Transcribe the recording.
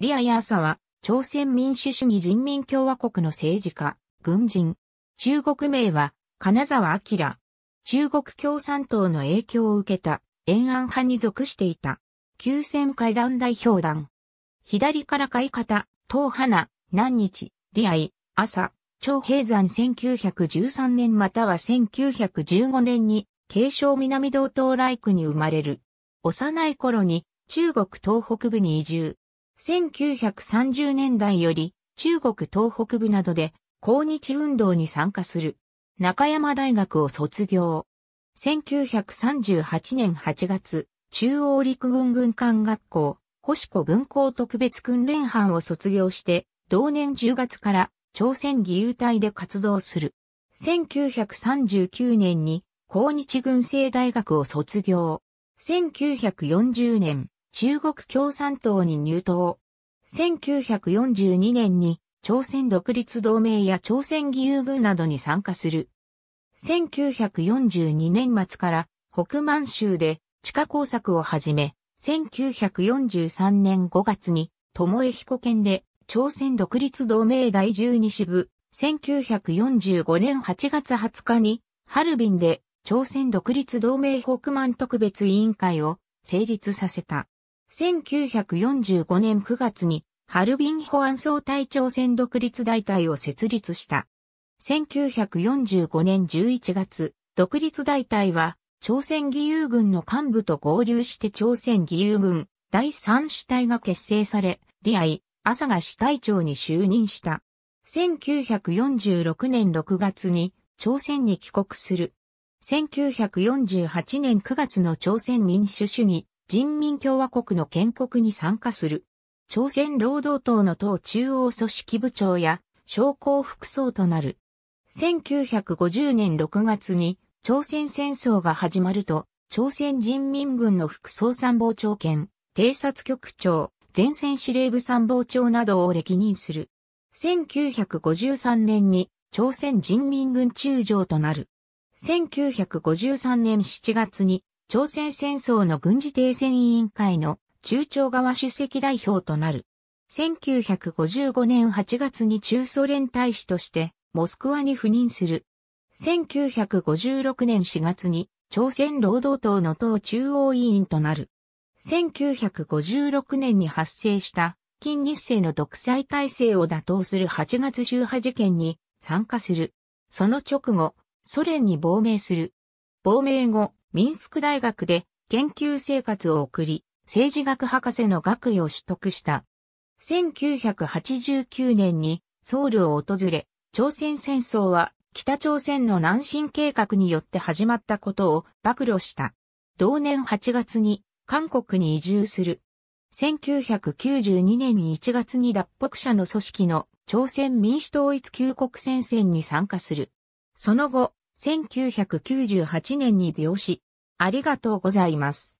リア・ヤーサは、朝鮮民主主義人民共和国の政治家、軍人。中国名は、金沢明。中国共産党の影響を受けた、延安派に属していた。旧戦会団代表団。左から買い方、東花、南日、リアイ、朝、朝平山1913年または1915年に、継承南道東来区に生まれる。幼い頃に、中国東北部に移住。1930年代より中国東北部などで抗日運動に参加する。中山大学を卒業。1938年8月、中央陸軍軍艦学校、星子文校特別訓練班を卒業して、同年10月から朝鮮義勇隊で活動する。1939年に、抗日軍政大学を卒業。1940年、中国共産党に入党。1942年に朝鮮独立同盟や朝鮮義勇軍などに参加する。1942年末から北満州で地下工作を始め、1943年5月に友恵彦県で朝鮮独立同盟第12支部、1945年8月20日にハルビンで朝鮮独立同盟北満特別委員会を成立させた。1945年9月に、ハルビン保安総隊朝鮮独立大隊を設立した。1945年11月、独立大隊は、朝鮮義勇軍の幹部と合流して朝鮮義勇軍第三支隊が結成され、李愛、朝が支隊長に就任した。1946年6月に朝鮮に帰国する。1948年9月の朝鮮民主主義人民共和国の建国に参加する。朝鮮労働党の党中央組織部長や将校副総となる。1950年6月に朝鮮戦争が始まると、朝鮮人民軍の副総参謀長兼、偵察局長、前線司令部参謀長などを歴任する。1953年に朝鮮人民軍中将となる。1953年7月に朝鮮戦争の軍事停戦委員会の中朝側主席代表となる。1955年8月に中ソ連大使としてモスクワに赴任する。1956年4月に朝鮮労働党の党中央委員となる。1956年に発生した金日成の独裁体制を打倒する8月州派事件に参加する。その直後、ソ連に亡命する。亡命後、ミンスク大学で研究生活を送り、政治学博士の学位を取得した。1989年にソウルを訪れ、朝鮮戦争は北朝鮮の南進計画によって始まったことを暴露した。同年8月に韓国に移住する。1992年1月に脱北者の組織の朝鮮民主統一旧国戦線に参加する。その後、1998年に病死。ありがとうございます。